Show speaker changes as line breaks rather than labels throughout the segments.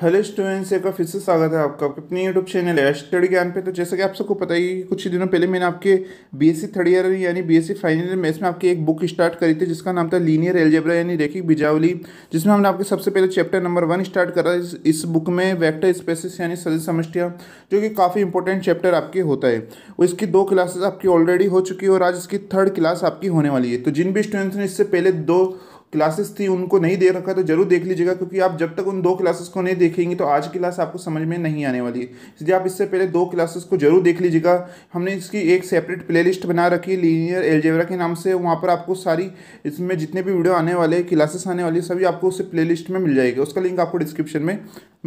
hello students एक बार फिर से स्वागत है आपका अपनी यूट्यूब चैनल है स्टडी ज्ञान पे तो जैसा कि आप सबको पता ही कि कुछ ही दिनों पहले मैंने आपके बीएससी थर्ड ईयर यानी बीएससी फाइनल ईयर मैथ्स में आपकी एक बुक स्टार्ट करी थी जिसका नाम था लीनियर एलजेब्रा यानी रेखिक बिजावली जिसमें हमने आपके सबसे पहले चैप्टर नंबर वन स्टार्ट करा इस, इस बुक में वैक्टर स्पेसिस यानी सदस्य समस्टिया जो कि काफ़ी इंपॉर्टेंट चैप्टर आपके होता है और इसकी दो क्लासेस आपकी ऑलरेडी हो चुकी है और आज इसकी थर्ड क्लास आपकी होने वाली है तो जिन भी स्टूडेंट्स ने इससे पहले दो क्लासेस थी उनको नहीं दे रखा तो जरूर देख लीजिएगा क्योंकि आप जब तक उन दो क्लासेस को नहीं देखेंगे तो आज की क्लास आपको समझ में नहीं आने वाली है इसलिए आप इससे पहले दो क्लासेस को जरूर देख लीजिएगा हमने इसकी एक सेपरेट प्लेलिस्ट बना रखी है लीनियर एलजेवरा के नाम से वहाँ पर आपको सारी इसमें जितने भी वीडियो आने वाले क्लासेस आने वाली सभी आपको उससे प्ले में मिल जाएगी उसका लिंक आपको डिस्क्रिप्शन में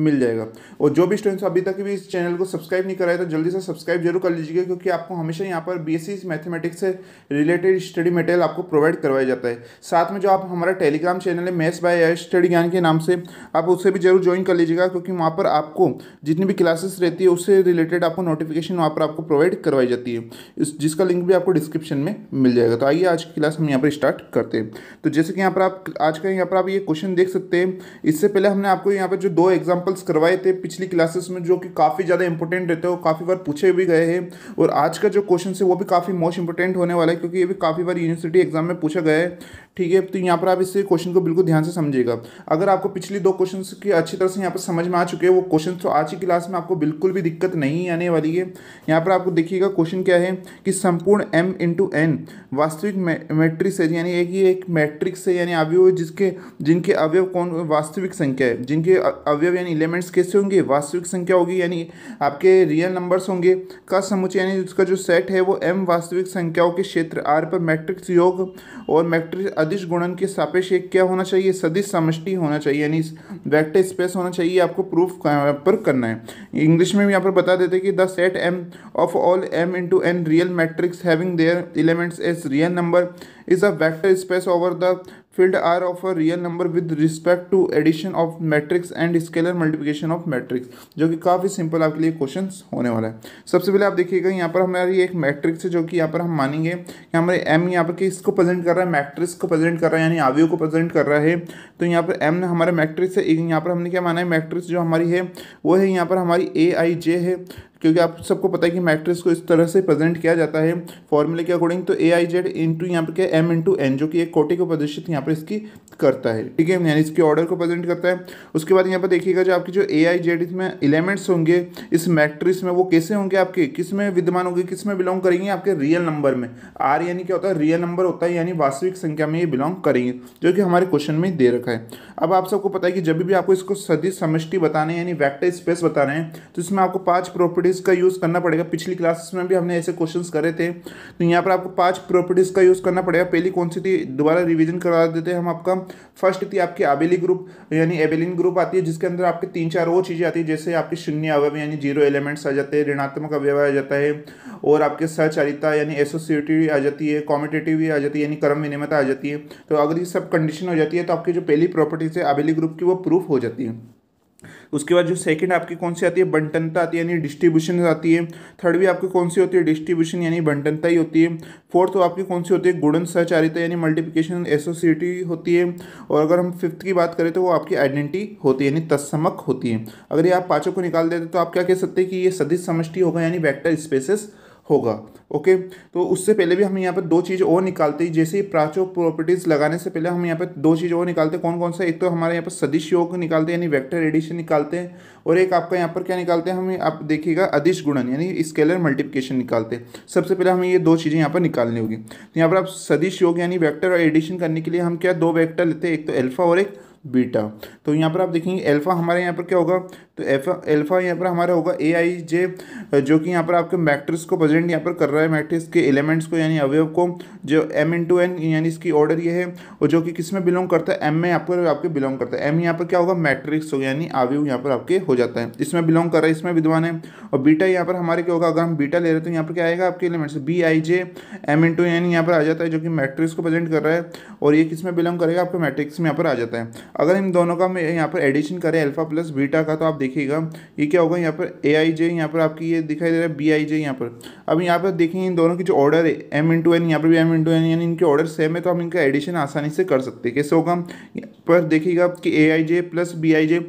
मिल जाएगा और जो भी स्टूडेंट्स अभी तक भी इस चैनल को सब्सक्राइब नहीं कराया तो जल्दी से सब्सक्राइब जरूर कर लीजिएगा क्योंकि आपको हमेशा यहाँ पर बी मैथमेटिक्स से रिलेटेड स्टडी मटेरियल आपको प्रोवाइड करवाया जाता है साथ में जो आप हमारा हमारा टेलीग्राम चैनल है maths by S study Gyan के नाम से आप उसे भी जरूर ज्वाइन कर लीजिएगा क्योंकि वहाँ पर आपको जितनी भी क्लासेस रहती है उससे रिलेटेड आपको नोटिफिकेशन वहाँ पर आपको प्रोवाइड करवाई जाती है इस जिसका लिंक भी आपको डिस्क्रिप्शन में मिल जाएगा तो आइए आज की क्लास हम यहाँ पर स्टार्ट करते हैं तो जैसे कि यहाँ पर आप आज का यहाँ पर आप ये क्वेश्चन देख सकते हैं इससे पहले हमने आपको यहाँ पर जो दो एग्जाम्पल्स करवाए थे पिछली क्लासेस में जो कि काफ़ी ज़्यादा इंपॉर्टेंट रहते हो काफ़ी बार पूछे भी गए हैं और आज का जो क्वेश्चन है वो भी काफ़ी मोस्ट इंपॉर्टेंट होने वाला है क्योंकि ये भी काफ़ी बार यूनिवर्सिटी एग्जाम में पूछा गया है ठीक है तो यहाँ पर आप इस क्वेश्चन को बिल्कुल ध्यान से समझिएगा अगर आपको पिछली दो क्वेश्चन की अच्छी तरह से यहाँ पर समझ में आ चुके हैं वो क्वेश्चन तो आज की क्लास में आपको बिल्कुल भी दिक्कत नहीं आने वाली है यहाँ पर आपको देखिएगा क्वेश्चन क्या है कि संपूर्ण एम इंटू एन वास्तविक मैट्रिक्स है यानी एक ये एक मैट्रिक्स है यानी अवयव जिसके जिनके अवयव कौन वास्तविक संख्या है जिनके अवयव यानी एलिमेंट्स कैसे होंगे वास्तविक संख्या होगी यानी आपके रियल नंबर्स होंगे का समुचय यानी उसका जो सेट है वो एम वास्तविक संख्याओं के क्षेत्र आर पर मैट्रिक्स योग और मैट्रिक्स अधिश गुणन के साथ सापेक्ष एक क्या होना चाहिए सदिश समष्टि होना चाहिए यानी वेक्टर स्पेस होना चाहिए आपको प्रूफ पर करना है इंग्लिश में भी यहाँ पर बता देते कि the set M of all M into N real matrix having their elements as real number is a vector space over the field R of a real number with respect to addition of matrix and scalar multiplication of matrix जो कि काफ़ी simple आपके लिए question होने वाला है सबसे पहले आप देखिएगा यहाँ पर हमारी एक मैट्रिक्स है जो कि यहाँ पर हम मानेंगे कि हमारे एम यहाँ पर किसको प्रेजेंट कर रहा है मैट्रिक्स को प्रेजेंट कर रहा है यानी आवियो को प्रेजेंट कर रहा है तो यहाँ पर एम हमारा मैट्रिक्स है यहाँ पर हमने क्या माना है मैट्रिक्स जो हमारी है वो है यहाँ पर हमारी ए आई जे है क्योंकि आप सबको पता है कि मैट्रिक्स को इस तरह से प्रेजेंट किया जाता है फॉर्मूले के अकॉर्डिंग तो ए आई जेड इंटू यहाँ पर एम इंटू एन जो कि एक कोटे को प्रदर्शित यहाँ पर इसकी करता है ठीक है यानी इसके ऑर्डर को प्रेजेंट करता है उसके बाद यहाँ पर देखिएगा जो आपकी जो ए आई जेड इसमें एलिमेंट्स होंगे इस मैट्रिक्स में वो कैसे होंगे आपके किस में विद्यमान होंगे किस में बिलोंग करेंगे आपके रियल नंबर में आर यानी क्या होता है रियल नंबर होता है यानी वास्तविक संख्या में ये बिलोंग करेंगे जो कि हमारे क्वेश्चन में दे रखा है अब आप सबको पता है कि जब भी आपको इसको सदी समष्टि बताने यानी वैक्टर स्पेस बताना है तो इसमें आपको पाँच प्रॉपर्टी प्रॉपर्टीज़ का यूज़ करना पड़ेगा पिछली क्लासेस में भी हमने ऐसे क्वेश्चन करे थे तो यहाँ पर आपको पांच प्रॉपर्टीज़ का यूज़ करना पड़ेगा पहली कौन सी थी दोबारा रिविजन करा देते हैं हम आपका फर्स्ट थी आपकी आबेली ग्रुप यानी एबेलिन ग्रुप आती है जिसके अंदर आपके तीन चार वो चीज़ें आती है जैसे आपके शून्य अवयव यानी जीरो एलिमेंट्स आ जाते हैं ऋणात्मक अवयव आ जाता है और आपके सहचारिता यानी एसोसिएटिव आ जाती है कॉम्पिटेटिव आ जाती है यानी कर्म विनियमता आ जाती है तो अगर ये सब कंडीशन हो जाती है तो आपकी जो पहली प्रॉपर्टीज़ है आबेली ग्रुप की वो प्रूफ हो जाती है उसके बाद जो सेकंड आपकी कौन सी आती है बंटनता आती है यानी डिस्ट्रीब्यूशन आती है थर्ड भी आपकी कौन सी होती है डिस्ट्रीब्यूशन यानी बंटनता ही होती है फोर्थ तो आपकी कौन सी होती है गुणन सहचारिता यानी मल्टीप्लीकेशन एसोसिएटी होती है और अगर हम फिफ्थ की बात करें तो वो आपकी आइडेंटिटी होती है यानी तत्समक होती है अगर ये आप पाँचों को निकाल देते तो आप क्या कह सकते हैं कि ये सदिश समष्टि होगा यानी वैक्टर स्पेसिस होगा ओके तो उससे पहले भी हम यहाँ पर दो चीज़ और निकालते हैं जैसे ही प्राचो प्रॉपर्टीज़ लगाने से पहले हम यहाँ पर दो चीज़ और निकालते हैं कौन कौन सा एक तो हमारे यहाँ पर सदिश योग निकालते हैं यानी वेक्टर एडिशन निकालते हैं और एक आपका यहाँ पर क्या निकालते हैं हम आप देखिएगा अधिश गुणन यानी स्केलर मल्टीप्लिकेशन निकालते हैं सबसे पहले हमें ये दो चीज़ें यहाँ पर निकालनी होगी तो यहाँ पर आप सदिश योग यानी वैक्टर और एडिशन करने के लिए हम क्या दो वैक्टर लेते हैं एक तो एल्फा और एक बीटा तो यहाँ पर आप देखेंगे अल्फ़ा हमारे यहाँ पर क्या होगा तो एल्फा एल्फ़ा यहाँ पर हमारा होगा ए आई जे जो कि यहाँ पर आपके मैट्रिक्स को प्रेजेंट यहाँ पर कर रहा है मैट्रिक्स के एलिमेंट्स को यानी अवयव को जो एम टू एन यानी इसकी ऑर्डर ये है और जो कि किस में बिलोंग करता है एम में यहाँ पर आपके बिलोंग करता है एम यहाँ पर क्या होगा मैट्रिक्स हो यानी अवयव यहाँ पर आपके हो जाता है इसमें बिलोंग कर रहा है इसमें विद्वान है और बीटा यहाँ पर हमारे क्या होगा अगर हम बीटा ले रहे तो यहाँ पर क्या आएगा आपके elements B I J M to N यहाँ पर आ जाता है जो कि मैट्रिक्स को प्रेजेंट कर रहा है और ये किस में बिलोंग करेगा आपके मैट्रिक्स में यहाँ पर आ जाता है अगर इन दोनों का यहाँ पर एडिशन करें अल्फा प्लस बीटा का तो आप देखिएगा ये क्या होगा यहाँ पर ए आई जे यहाँ पर आपकी ये दिखाई दे रहा है बी आई जे यहाँ पर अब यहाँ पर देखें इन दोनों की जो ऑर्डर है एम इन टू एन यहाँ पर भी एम इन टू एन यानी इनके ऑर्डर सेम है तो हम इनका एडिशन आसानी से कर सकते हैं कैसे होगा पर देखिएगा कि A I J plus B I जे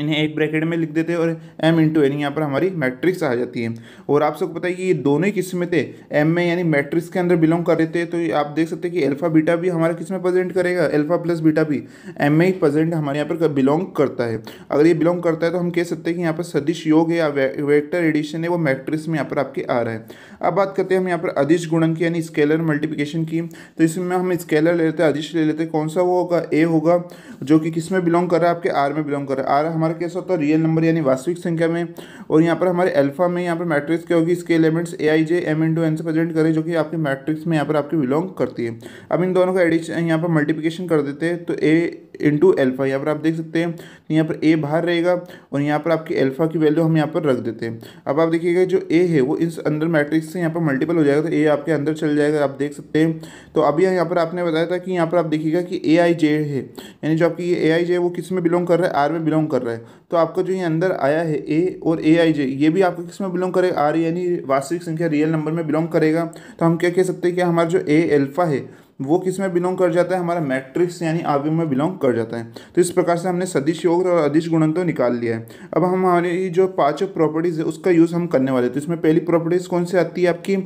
इन्हें एक ब्रैकेट में लिख देते हैं और एम इंटू एन यहाँ पर हमारी मैट्रिक्स आ जाती है और आप सबको पता है कि ये दोनों ही किस्में थे एम में यानी मैट्रिक्स के अंदर बिलोंग कर रहे थे तो आप देख सकते हैं कि अल्फा बीटा भी हमारा किस में प्रेजेंट करेगा अल्फा प्लस बीटा भी एम में ही प्रेजेंट हमारे यहाँ पर बिलोंग करता है अगर ये बिलोंग करता है तो हम कह सकते हैं कि यहाँ पर सदिश योग है या वे, एडिशन है वो मैट्रिक्स में यहाँ पर आपके आ रहा है अब बात करते हैं हम यहाँ पर अधिश गुणन की यानी स्केलर मल्टीप्लीकेशन की तो इसमें हम स्केलर ले लेते हैं अधिश ले लेते हैं कौन सा वो होगा ए होगा जो कि किस में बिलोंग कर रहा है आपके आर में बिलोंग कर रहा है आर हमारा कैसा होता तो है रियल नंबर यानी वास्तविक संख्या में और यहाँ पर हमारे अल्फा में यहाँ पर मैट्रिक्स क्या होगी इसके elements A I J M to N से प्रेजेंट करें जो कि आपके मैट्रिक्स में यहाँ पर आपकी बिलोंग करती है अब इन दोनों का एडिशन यहाँ पर मल्टीप्लीकेशन कर देते हैं तो ए इंटू एल्फ़ा यहाँ पर आप देख सकते हैं तो यहाँ पर ए बाहर रहेगा और यहाँ पर आपकी एल्फ़ा की वैल्यू हम यहाँ पर रख देते हैं अब आप देखिएगा जो ए है वो इस अंदर मैट्रिक्स से यहाँ पर मल्टीपल हो जाएगा तो ए आपके अंदर चल जाएगा आप देख सकते हैं तो अभी यहाँ पर आपने बताया था कि यहाँ पर आप देखिएगा कि ए आई जे है यानी जो आपकी ये ए आई जे है वो किस में बिलोंग कर रहा है आर में बिलोंग कर रहा है तो आपका जो ये अंदर आया है ए और ए आई जे ये भी आपको किस में बिलोंग करेगा आर यानी वास्तविक संख्या रियल नंबर में बिलोंग करेगा तो हम क्या कह सकते हैं कि हमारा जो ए एल्फ़ा है वो किस में बिलोंग कर जाता है हमारा मैट्रिक्स यानी आव्यव में बिलोंग कर जाता है तो इस प्रकार से हमने सदिश योग और अधिश गुणन तो निकाल लिया है अब हम हमारी जो पाँचों प्रॉपर्टीज़ है उसका यूज़ हम करने वाले तो इसमें पहली प्रॉपर्टीज़ कौन सी आती है आपकी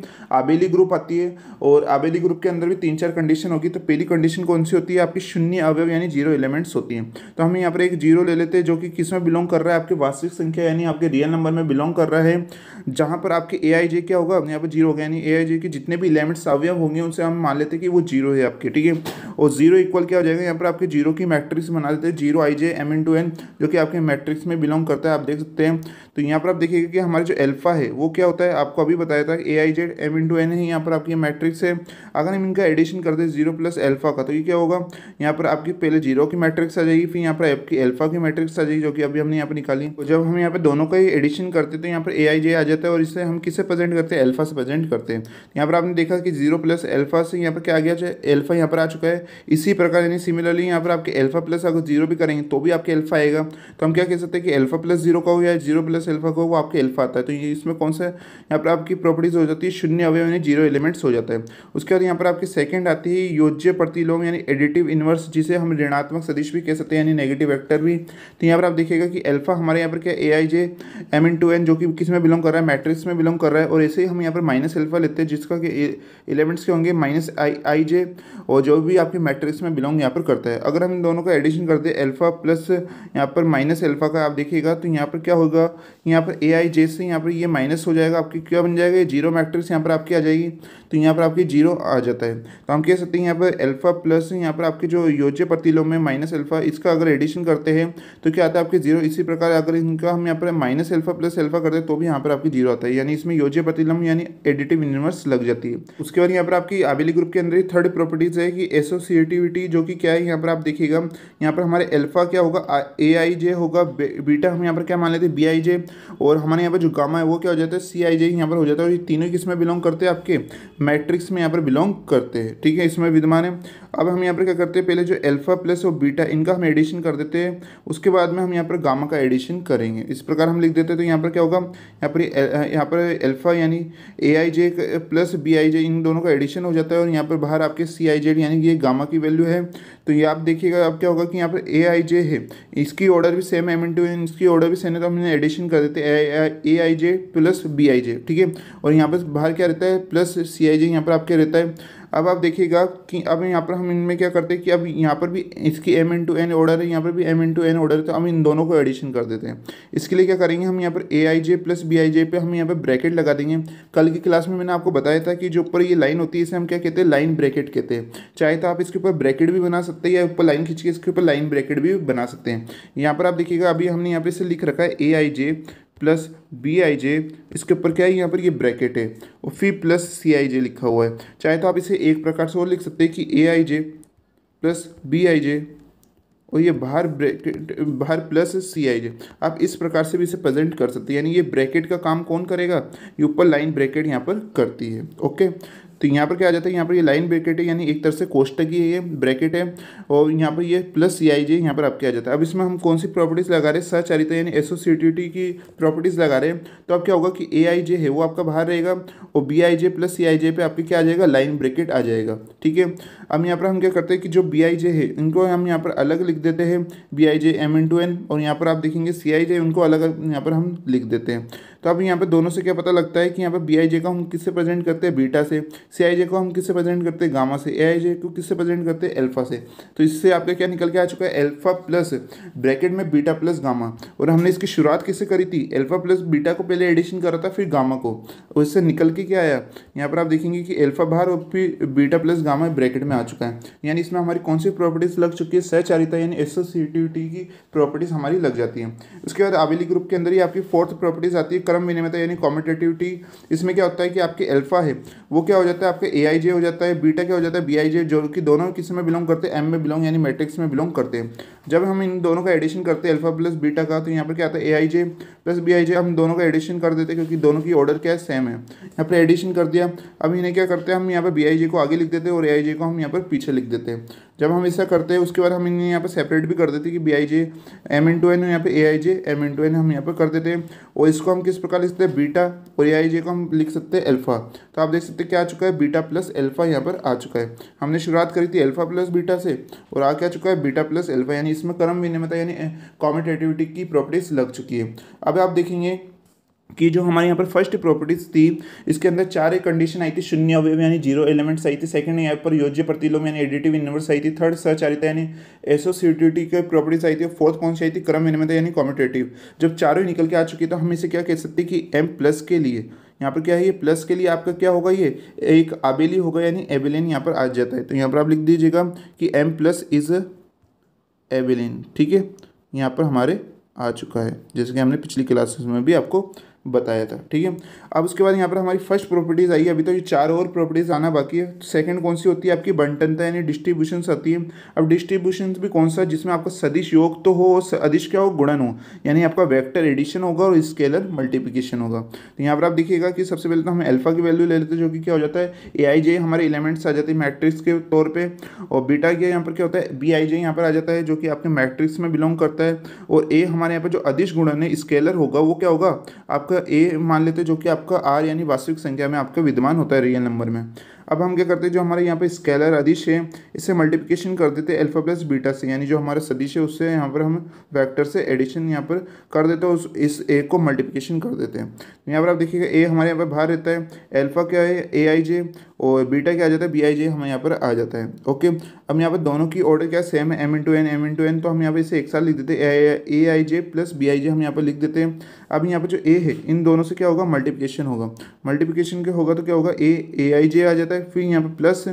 आबेली ग्रुप आती है और आबेली ग्रुप के अंदर भी तीन चार कंडीशन होगी तो पहली कंडीशन कौन सी होती है आपकी शून्य अवयव यानी जीरो एलिमेंट्स होती हैं तो हम यहाँ पर एक जीरो ले लेते हैं जो कि किस में बिलोंग कर रहा है आपके वास्तविक संख्या यानी आपके रियल नंबर में बिलोंग कर रहा है जहाँ पर आपके ए आई जे क्या होगा यहाँ पर जीरो होगा यानी ए आई जे के जितने भी एलिमेंट्स अवयव होंगे उनसे हम मान लेते हैं कि वो जीरो है आपके ठीक है और जीरो इक्वल क्या हो जाएगा यहाँ पर आपके जीरो की मैट्रिक्स बना देते हैं zero I J M into N जो कि आपके मैट्रिक्स में बिलोंग करता है आप देख सकते हैं तो यहाँ पर आप देखिएगा कि हमारे जो एल्फा है वो क्या होता है आपको अभी बताया था A I Z M into N है यहाँ पर आपकी मैट्रिक्स है अगर हम इनका एडिशन करते हैं जीरो प्लस एल्फा का तो ये क्या होगा यहाँ पर आपकी पहले जीरो की मैट्रिक्स आ जाएगी फिर यहाँ पर आपकी एल्फा की मैट्रिक्स आ जाएगी जो कि अभी हमने यहाँ पर निकाली तो जब हम यहाँ पर दोनों का ही एडिशन करते तो यहाँ पर ए आई जे आ जाता है और इसे हम किसे प्रेजेंट करते हैं एल्फा से प्रेजेंट करते हैं यहाँ पर आपने देखा कि जीरो प्लस एल्फा से यहाँ पर क्या आ गया जो एल्फा यहाँ पर आ चुका है इसी प्रकार यानी सिमिलरली यहाँ पर आपके एल्फा प्लस अगर जीरो भी करेंगे तो भी आपके एल्फा आएगा तो हम क्या कह सकते हैं कि एल्फा प्लस जीरो का हो या जीरो प्लस एल्फा का हो वो आपके एल्फा आता है तो इसमें कौन सा यहाँ पर आपकी प्रॉपर्टीज हो जाती है शून्य अवय यानी जीरो एलिमेंट्स हो जाता है उसके बाद यहाँ पर आपकी सेकेंड आती है योज्य प्रतिलोम यानी एडिटिव इनवर्स जिसे हम ऋणात्मक सदिश भी कह सकते हैं यानी नेगेटिव एक्टर भी तो यहाँ पर आप देखिएगा कि एल्फा हमारे यहाँ पर क्या A I J M into N जो कि किस में बिलोंग कर रहा है मैट्रिक्स में बिलोंग कर रहा है और ऐसे ही हम यहाँ पर माइनस एल्फा लेते हैं जिसका कि एलिमेंट्स के होंगे माइनस आई आई जे लीजिए और जो भी आपकी मैट्रिक्स में बिलोंग यहाँ पर करता है अगर हम इन दोनों का एडिशन करते हैं अल्फ़ा प्लस यहाँ पर माइनस अल्फ़ा का आप देखिएगा तो यहाँ पर क्या होगा यहाँ पर ए आई जे से यहाँ पर ये माइनस हो जाएगा आपकी क्या बन जाएगा जीरो मैट्रिक्स यहाँ पर आपकी आ जाएगी तो यहाँ पर आपकी जीरो आ जाता है तो हम कह सकते हैं यहाँ पर अल्फ़ा प्लस यहाँ पर आपके जो योजे प्रतिलोम में माइनस अल्फ़ा इसका अगर एडिशन करते हैं तो क्या आता है आपके जीरो इसी प्रकार अगर इनका हम यहाँ पर माइनस अल्फ़ा प्लस अल्फ़ा करते हैं तो भी यहाँ पर आपकी जीरो आता है यानी इसमें योजे प्रतिलोम यानी एडिटिव यूनिवर्स लग जाती है उसके बाद यहाँ पर आपकी आबिली ग्रुप के अंदर ही थर्ड थर्ड प्रॉपर्टीज़ है कि एसोसिएटिविटी जो कि क्या है यहाँ पर आप देखिएगा यहाँ पर हमारे अल्फा क्या होगा ए आई जे होगा बीटा हम यहाँ पर क्या मान लेते हैं बी आई जे और हमारे यहाँ पर जो गामा है वो क्या हो जाता है सी आई जे यहाँ पर हो जाता है और ये तीनों किस में बिलोंग करते हैं आपके मैट्रिक्स में यहाँ पर बिलोंग करते हैं ठीक है इसमें विद्यमान है अब हम यहाँ पर क्या करते हैं पहले जो एल्फा प्लस और बीटा इनका हम एडिशन कर देते हैं उसके बाद में हम यहाँ पर गामा का एडिशन करेंगे इस प्रकार हम लिख देते हैं तो यहाँ पर क्या होगा यहाँ पर यहाँ पर एल्फा यानी ए I J plus B I जे इन दोनों का एडिशन हो जाता है और यहाँ पर बाहर आप आपके सी आई जेड यानी कि ये गामा की वैल्यू है तो ये आप देखिएगा अब क्या होगा कि यहाँ पर ए आई जे है इसकी ऑर्डर भी सेम एम एन टू इसकी ऑर्डर भी सेम है तो हमने एडिशन कर देते A I J plus B I जे ठीक है और यहाँ पर बाहर क्या रहता है प्लस सी आई जे यहाँ पर आपके रहता है अब आप देखिएगा कि अब यहाँ पर हम इनमें क्या करते हैं कि अब यहाँ पर भी इसकी M into N order है यहाँ पर भी M into N order है तो हम इन दोनों को एडिशन कर देते हैं इसके लिए क्या करेंगे हम यहाँ पर A I J plus B I जे पर हम यहाँ पर ब्रैकेट लगा देंगे कल की क्लास में मैंने आपको बताया था कि जो ऊपर ये लाइन होती है इसे हम क्या कहते हैं लाइन ब्रैकेट कहते हैं चाहे तो आप इसके ऊपर ब्रैकेट भी बना सकते हैं या ऊपर लाइन खींच के इसके ऊपर लाइन ब्रैकेट भी बना सकते हैं यहाँ पर आप देखिएगा अभी हमने यहाँ पर इसे लिख रखा है ए I J plus B I जे इसके ऊपर क्या है यहाँ पर ये ब्रैकेट है और फिर प्लस सी आई जे लिखा हुआ है चाहे तो आप इसे एक प्रकार से और लिख सकते हैं कि A I J plus B I जे और ये बाहर ब्रैकेट बाहर प्लस सी आई जे आप इस प्रकार से भी इसे प्रेजेंट कर सकते हैं यानी ये ब्रैकेट का काम कौन करेगा ये ऊपर लाइन ब्रैकेट यहाँ पर करती है ओके तो यहाँ पर क्या आ जाता है यहाँ पर ये लाइन ब्रैकेट है यानी एक तरह से कोष्टक ही है ये ब्रैकेट है और यहाँ पर ये प्लस सी आई जे यहाँ पर आपके आ जाता है अब इसमें हम कौन सी प्रॉपर्टीज़ लगा रहे हैं सचारिता यानी एसोसिएटिविटी की प्रॉपर्टीज़ लगा रहे हैं तो अब क्या होगा कि ए आई जे है वो आपका बाहर रहेगा और बी आई जे प्लस सी आई जे पे आपके क्या आ जाएगा लाइन ब्रैकेट आ जाएगा ठीक है अब यहाँ पर हम क्या करते हैं कि जो बी आई जे है इनको हम यहाँ पर अलग लिख देते हैं B I J M into N और यहाँ पर आप देखेंगे सी आई जे उनको अलग यहाँ पर हम लिख देते हैं तो अब यहाँ पे दोनों से क्या पता लगता है कि यहाँ पे बी आई जे का हम किससे प्रेजेंट करते हैं बीटा से सी आई जे को हम किससे प्रेजेंट करते हैं गामा से ए आई जे को किससे प्रेजेंट करते हैं एल्फा से तो इससे आपका क्या निकल के आ चुका है एल्फा प्लस ब्रैकेट में बीटा प्लस गामा और हमने इसकी शुरुआत किससे करी थी एल्फा प्लस बीटा को पहले एडिशन करा था फिर गामा को और इससे निकल के क्या आया यहाँ पर आप देखेंगे कि एल्फा बाहर और फिर बीटा प्लस गामा ब्रैकेट में आ चुका है यानी इसमें हमारी कौन सी प्रॉपर्टीज़ लग चुकी है सहचारिता यानी एसोसिएटिविटी की प्रॉपर्टीज़ हमारी लग जाती है उसके बाद आवेली ग्रुप के अंदर ही आपकी फोर्थ प्रॉपर्टीज़ आती है क्रम विनिमयता यानी कॉम्पिटेटिविटी इसमें क्या होता है कि आपके अल्फा है वो क्या हो जाता है आपके ए हो जाता है बीटा क्या हो जाता है बी जो कि दोनों किस में बिलोंग करते हैं एम में बिलोंग यानी मैट्रिक्स में बिलोंग करते हैं जब हम इन दोनों का एडिशन करते हैं अल्फा प्लस बीटा का तो यहाँ पर क्या आता है ए प्लस बी हम दोनों का एडिशन कर देते हैं क्योंकि दोनों की ऑर्डर क्या है सेम है यहाँ पर एडिशन कर दिया अब इन्हें क्या करते हैं हम यहाँ पर बी को आगे लिख देते हैं और ए को हम यहाँ पर पीछे लिख देते हैं जब हम ऐसा करते हैं उसके बाद हम इन्हें यहाँ पर सेपरेट भी कर देते हैं कि B I J M into N यहाँ पर A I J M into N हम यहाँ पर कर देते हैं और इसको हम किस प्रकार लिखते हैं बीटा और ए आई जे को हम लिख सकते हैं एल्फा तो आप देख सकते हैं क्या आ चुका है बीटा प्लस एल्फा यहाँ पर आ चुका है हमने शुरुआत करी थी एल्फा प्लस बीटा से और आ क्या चुका है बीटा प्लस एल्फा यानी इसमें कर्म विनिमता यानी कॉमेटेटिविटी की प्रॉपर्टीज लग चुकी है अब आप देखेंगे कि जो हमारे यहाँ पर फर्स्ट प्रॉपर्टीज थी इसके अंदर चार एक कंडीशन आई थी शून्य अवयव यानी जीरो एलिमेंट्स आई थी सेकंड यहाँ पर योज्य प्रतिलोम यानी एडिटिव इनवर्स आई थी थर्ड सचारिता यानी एसोसिएटिविटी की प्रॉपर्टीज आई थी फोर्थ कौन सी आई थी क्रम विनिमयता यानी कॉम्पिटेटिव जब चारों निकल के आ चुकी तो हम इसे क्या कह सकते हैं कि एम प्लस के लिए यहाँ पर क्या है ये प्लस के लिए आपका क्या होगा ये एक आबेली होगा यानी एबेलिन यहाँ पर आ जाता है तो यहाँ पर आप लिख दीजिएगा कि एम प्लस इज एबेलिन ठीक है यहाँ पर हमारे आ चुका है जैसे कि हमने पिछली क्लासेस में भी आपको बताया था ठीक है अब उसके बाद यहाँ पर हमारी फर्स्ट प्रॉपर्टीज़ आई है अभी तो ये चार और प्रॉपर्टीज़ आना बाकी है सेकंड तो कौन सी होती है आपकी बंटनता यानी डिस्ट्रीब्यूशन आती है अब डिस्ट्रीब्यूशन भी कौन सा जिसमें आपका सदिश योग तो हो सदिश क्या हो गुणन हो यानी आपका वैक्टर एडिशन होगा और स्केलर मल्टीप्लीकेशन होगा तो यहाँ पर आप देखिएगा कि सबसे पहले तो हम एल्फा की वैल्यू ले लेते हैं जो कि क्या हो जाता है ए आई जे हमारे एलिमेंट्स आ जाते हैं मैट्रिक्स के तौर पर और बीटा के यहाँ पर क्या होता है बी आई जे यहाँ पर आ जाता है जो कि आपके मैट्रिक्स में बिलोंग करता है और ए हमारे यहाँ पर जो अधिश गुणन है स्केलर होगा वो क्या होगा आपका ए मान लेते हैं जो कि आपका आर यानी वास्तविक संख्या में आपका विद्यमान होता है रियल नंबर में अब हम क्या करते हैं जो हमारे यहाँ पे स्केलर अदिश है इसे मल्टीप्लिकेशन कर देते हैं अल्फा प्लस बीटा से यानी जो हमारा सदिश है उससे यहाँ पर हम वेक्टर से एडिशन यहाँ पर कर देते हैं उस इस ए को मल्टीप्लिकेशन कर देते हैं तो यहाँ पर आप देखिएगा ए हमारे यहाँ पर बाहर रहता है अल्फा क्या है ए आई जे और बीटा क्या आ जाता है बी आई जे हमें यहाँ पर आ जाता है ओके अब यहाँ पर दोनों की ऑर्डर क्या सेम है M into N M into N तो हम यहाँ पर इसे एक साथ लिख देते हैं A I J plus B I जे हम यहाँ पर लिख देते हैं अब यहाँ पर जो ए है इन दोनों से क्या होगा मल्टीप्लीकेशन होगा मल्टीप्लीकेशन के होगा तो क्या होगा ए ए आई जे आ जाता है फिर यहाँ पर प्लस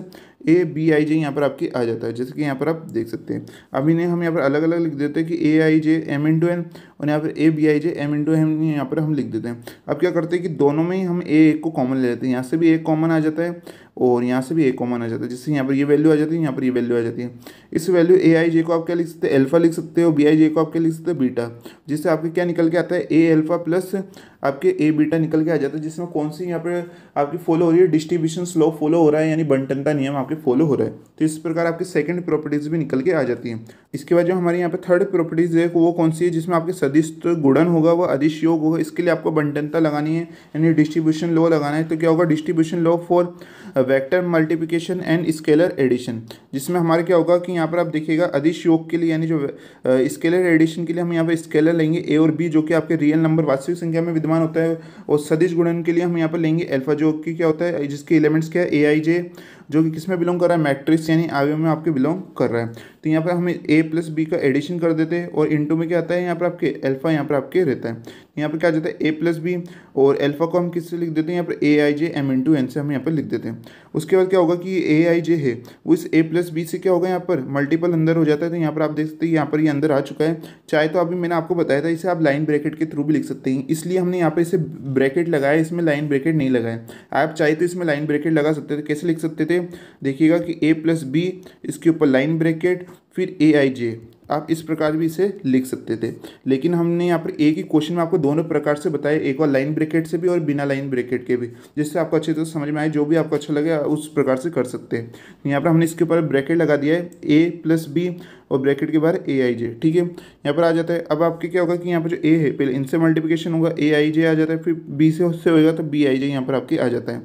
ए बी आई जे यहाँ पर आपकी आ जाता है जैसे कि यहाँ पर आप देख सकते हैं अभी ने हम यहाँ पर अलग अलग लिख देते हैं कि A I J M to N और यहाँ पर A B I J M to M यहाँ पर हम लिख देते हैं अब क्या करते हैं कि दोनों में ही हम ए एक को कॉमन ले लेते हैं यहाँ से भी एक कॉमन आ जाता है और यहाँ से भी ए कॉमन आ जाता है जिससे यहाँ पर ये वैल्यू आ जाती है यहाँ पर ये वैल्यू आ जाती है इस वैल्यू ए आई जे को आप क्या लिख सकते हैं एल्फा लिख सकते हो बी आई जे को आप क्या लिख सकते हो बीटा जिससे आपके क्या निकल के आता है ए एल्फा प्लस आपके ए बीटा निकल के आ जाता है जिसमें कौन सी यहाँ पर आपकी फॉलो हो रही है डिस्ट्रीब्यूशन स्लो फॉलो हो रहा है यानी बंटनता नियम आपके फॉलो हो रहा है तो इस प्रकार आपकी सेकेंड प्रॉपर्टीज़ भी निकल के आ जाती है इसके बाद जो हमारे यहाँ पर थर्ड प्रॉपर्टीज़ है वो कौन सी है जिसमें आपके सदिस्त गुणन होगा वह अधिश योग होगा इसके लिए आपको बंटनता लगानी है यानी डिस्ट्रीब्यूशन लॉ लगाना है तो क्या होगा distribution law for vector multiplication and scalar addition जिसमें हमारा क्या होगा कि यहाँ पर आप देखिएगा अधिश योग के लिए यानी जो स्केलर एडिशन के लिए हम यहाँ पर स्केलर लेंगे ए और बी जो कि आपके रियल नंबर वास्तविक संख्या में विद्यमान होता है और सदिश गुणन के लिए हम यहाँ पर लेंगे एल्फा जो कि क्या होता है जिसके एलिमेंट्स क्या है ए आई जे जो कि किसमें बिलोंग कर रहा है मैट्रिक्स यानी आवे में आपके बिलोंग कर रहा है तो यहाँ पर हम ए प्लस बी का एडिशन कर देते हैं और इंटू में क्या आता है यहाँ पर आपके अल्फा यहाँ पर आपके रहता है तो यहाँ पर क्या जाता है ए प्लस बी और अल्फा को हम किससे लिख देते हैं यहाँ पर A I J M into N से हम यहाँ पर लिख देते हैं उसके बाद क्या होगा कि ए आई जे है वो इस ए प्लस बी से क्या होगा यहाँ पर मल्टीपल अंदर हो जाता है तो यहाँ पर आप देख सकते हैं यहाँ पर ये अंदर आ चुका है चाहे तो अभी मैंने आपको बताया था इसे आप लाइन ब्रैकेट के थ्रू भी लिख सकते हैं इसलिए हमने यहाँ पर इसे ब्रैकेट लगाया इसमें लाइन ब्रैकेट नहीं लगाया आप चाहे तो इसमें लाइन ब्रैकेट लगा सकते थे कैसे लिख सकते थे देखिएगा कि ए प्लस बी इसके ऊपर लाइन ब्रैकेट फिर ए आई जे आप इस प्रकार भी इसे लिख सकते थे लेकिन हमने यहाँ पर एक ही क्वेश्चन में आपको दोनों प्रकार से बताया एक बार लाइन ब्रेकेट से भी और बिना लाइन ब्रेकेट के भी जिससे आपको अच्छे से तो समझ में आए जो भी आपको अच्छा लगे उस प्रकार से कर सकते हैं यहाँ पर हमने इसके ऊपर ब्रैकेट लगा दिया है ए प्लस बी और ब्रैकेट के बाहर ए आई जे ठीक है यहाँ पर आ जाता है अब आपके क्या होगा कि यहाँ पर जो ए है पहले इनसे मल्टीप्लीकेशन होगा ए आई जे आ जाता है फिर बी से उससे होगा तो बी आई जे यहाँ पर आपके आ जाता है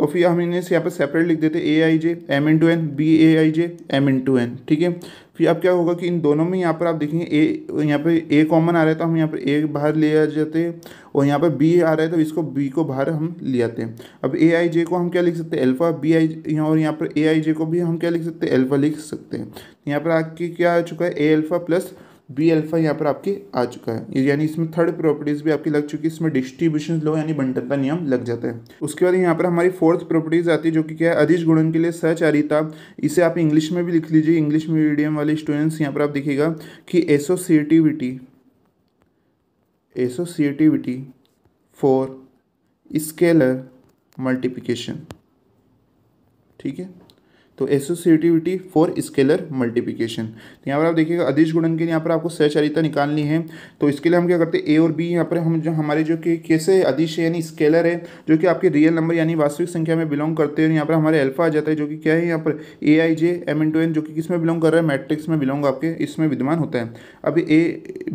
और तो फिर हम इन्हें से यहाँ पे सेपरेट लिख देते A I J M into N B A I J M into N ठीक है फिर अब क्या होगा कि इन दोनों में यहाँ पर आप देखेंगे ए यहाँ पे ए कॉमन आ रहा है तो हम यहाँ पर ए बाहर ले आ जाते हैं और यहाँ पर बी आ रहा है तो इसको बी को बाहर हम ले आते हैं अब ए आई जे को हम क्या लिख सकते हैं एल्फ़ा बी आई और यहाँ पर ए आई जे को भी हम क्या लिख सकते हैं एल्फ़ा लिख सकते हैं यहाँ पर आके क्या आ चुका है A alpha plus B alpha यहाँ पर आपके आ चुका है यानी इसमें थर्ड प्रॉपर्टीज़ भी आपकी लग चुकी है इसमें डिस्ट्रीब्यूशन लो यानी बंटन का नियम लग जाता है उसके बाद यहाँ पर हमारी फोर्थ प्रॉपर्टीज़ आती है जो कि क्या है अधिज गुणन के लिए सचारिता इसे आप इंग्लिश में भी लिख लीजिए इंग्लिश मीडियम वाले स्टूडेंट्स यहाँ पर आप देखिएगा कि associativity associativity for scalar multiplication ठीक है तो एसोसिएटिविटी फॉर स्केलर मल्टीप्लीकेशन तो यहाँ पर आप देखिएगा अधिश गुणन के यहाँ पर आपको सहचारिता निकालनी है तो इसके लिए हम क्या करते हैं ए और बी यहाँ पर हम जो हमारे जो कि कैसे अधिश है यानी स्केलर है जो कि आपके रियल नंबर यानी वास्तविक संख्या में बिलोंग करते हैं यहाँ पर हमारे अल्फा आ जाता है जो कि क्या है यहाँ पर A I J M to N जो कि किस में बिलोंग कर रहा है मैट्रिक्स में बिलोंग आपके इसमें विद्यमान होता है अब ए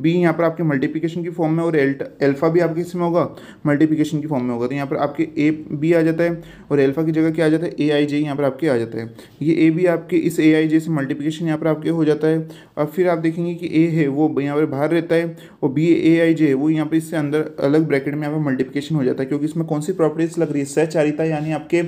बी यहाँ पर आपके मल्टीप्लीकेशन की फॉर्म में और एल्फा भी आपके इसमें होगा मल्टीप्लीकेशन की फॉर्म में होगा तो यहाँ पर आपके ए बी आ जाता है और एल्फा की जगह क्या आ जाता है ए आई जे यहाँ पर आपके आ जाता है ये ए भी आपके इस ए आई जैसे मल्टीप्लिकेशन यहाँ पर आपके हो जाता है और फिर आप देखेंगे कि ए है वो यहाँ पर बाहर रहता है और बी ए आई जे है वो यहाँ पर इससे अंदर अलग ब्रैकेट में यहाँ पर मल्टीप्लिकेशन हो जाता है क्योंकि इसमें कौन सी प्रॉपर्टीज लग रही है सहचारिता यानी आपके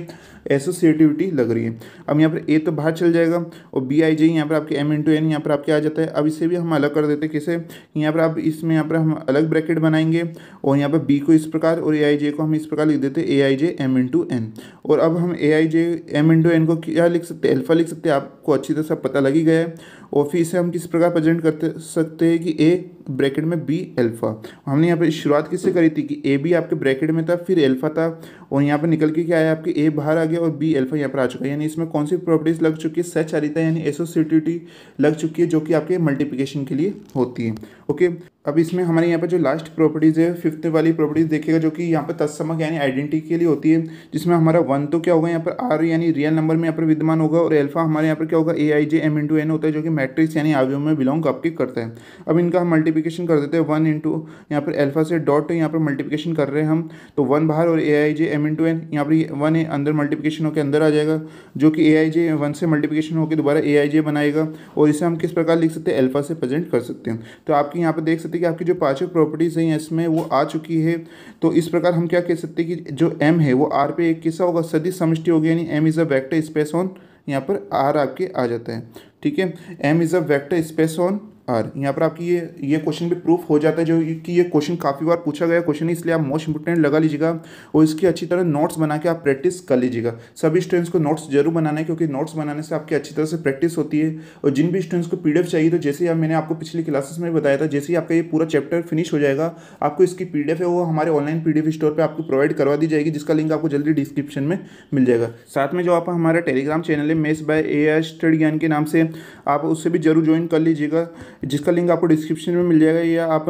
एसोसिएटिविटी लग रही है अब यहाँ पर ए तो बाहर चल जाएगा और बी आई जे यहाँ पर आपके एम टू एन यहाँ पर आपके आ जाता है अब इसे भी हम अलग कर देते हैं कैसे यहाँ पर आप इसमें यहाँ पर हम अलग ब्रैकेट बनाएंगे और यहाँ पर बी को इस प्रकार और ए आई जे को हम इस प्रकार लिख देते हैं A I J M to N और अब हम A I J M to N को क्या लिख सकते सकते हैं अल्फ़ा लिख सकते हैं आपको अच्छी तरह से पता लग ही गया है और फिर इसे हम किस प्रकार प्रेजेंट कर सकते हैं कि ए ब्रैकेट में बी एल्फ़ा हमने यहाँ पे शुरुआत किससे करी थी कि ए बी आपके ब्रैकेट में था फिर एल्फ़ा था और यहाँ पे निकल के क्या आया आपके ए बाहर आ गया और बी एल्फ़ा यहाँ पर आ चुका है यानी इसमें कौन सी प्रॉपर्टीज़ लग चुकी है सचारिता यानी एसोसिटिविटी लग चुकी है जो कि आपके मल्टीप्लीकेशन के लिए होती है ओके अब इसमें हमारे यहाँ पर जो लास्ट प्रॉपर्टीज़ है फिफ्थ वाली प्रॉपर्टीज़ देखेगा जो कि यहाँ पर तत्समक यानी आइडेंटिटी के लिए होती है जिसमें हमारा वन तो क्या होगा यहाँ पर आर यानी रियल नंबर में यहाँ पर विद्यमान होगा और एल्फा हमारे यहाँ पर क्या होगा A I J M into N होता है जो कि मैट्रिक्स यानी आवियो में बिलोंग आपके करता है अब इनका हम मल्टीप्लिकेशन कर देते हैं वन इंटू यहाँ पर अल्फा से डॉट यहाँ पर मल्टीप्लिकेशन कर रहे हैं हम तो वन बाहर और A I J M into N यहाँ पर वन ए अंदर मल्टीप्लिकेशन होकर अंदर आ जाएगा जो कि ए आई जे वन से मल्टीप्लिकेशन होकर दोबारा ए आई जे बनाएगा और इसे हम किस प्रकार लिख सकते हैं अल्फा से प्रेजेंट कर सकते हैं तो आपके यहाँ पर देख सकते हैं कि आपकी जो पाचक प्रॉपर्टीज़ हैं इसमें वो आ चुकी है तो इस प्रकार हम क्या कह सकते हैं कि जो एम है वो आर पे एक किस्सा होगा सदी समष्टि होगी यानी M is a vector space on यहाँ पर आर आपके आ जाता है ठीक है M is a vector space on R यहाँ पर आपकी ये ये क्वेश्चन भी प्रूफ हो जाता है जो कि ये क्वेश्चन काफ़ी बार पूछा गया क्वेश्चन इसलिए आप मोस्ट इंपोर्टेंट लगा लीजिएगा और इसकी अच्छी तरह नोट्स बना के आप प्रैक्टिस कर लीजिएगा सभी स्टूडेंट्स को नोट्स जरूर बनाना है क्योंकि नोट्स बनाने से आपकी अच्छी तरह से प्रैक्टिस होती है और जिन भी स्टूडेंट्स को पी चाहिए तो जैसे ही मैंने आपको पिछली क्लासेस में बताया था जैसे ही आपका ये पूरा चैप्टर फिनिश हो जाएगा आपको इसकी पी है वो हमारे ऑनलाइन पी स्टोर पर आपको प्रोवाइड करवा दी जाएगी जिसका लिंक आपको जल्दी डिस्क्रिप्शन में मिल जाएगा साथ में जो आप हमारा टेलीग्राम चैनल है maths by A study Gyan के नाम से आप उससे भी जरूर ज्वाइन कर लीजिएगा जिसका लिंक आपको डिस्क्रिप्शन में मिल जाएगा या आप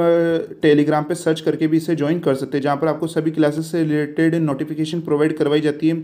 टेलीग्राम पे सर्च करके भी इसे ज्वाइन कर सकते हैं जहाँ पर आपको सभी क्लासेस से रिलेटेड नोटिफिकेशन प्रोवाइड करवाई जाती है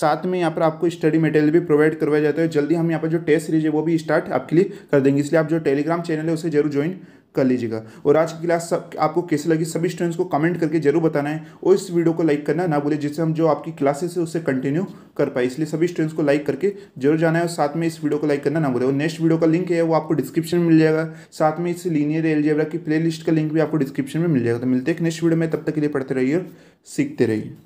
साथ में यहाँ पर आपको स्टडी मटेरियल भी प्रोवाइड करवाया जाता है जल्दी हम यहाँ पर जो टेस्ट सीरीज है वो भी स्टार्ट आपके लिए कर देंगे इसलिए आप जो टेलीग्राम चैनल है उसे जरूर ज्वाइन कर लीजिएगा और आज की क्लास सब आपको कैसे लगी सभी स्टूडेंट्स को कमेंट करके जरूर बताना है और इस वीडियो को लाइक करना ना भूलें जिससे हम जो आपकी क्लासेस है उससे कंटिन्यू कर पाए इसलिए सभी स्टूडेंट्स को लाइक करके जरूर जाना है और साथ में इस वीडियो को लाइक करना ना भूलें और नेक्स्ट वीडियो का लिंक है वो आपको डिस्क्रिप्शन में मिल जाएगा साथ में इस लीनियर एल की प्ले का लिंक भी आपको डिस्क्रिप्शन में मिल जाएगा तो मिलते हैं नेक्स्ट वीडियो में तब तक के लिए पढ़ते रहिए और सीखते रहिए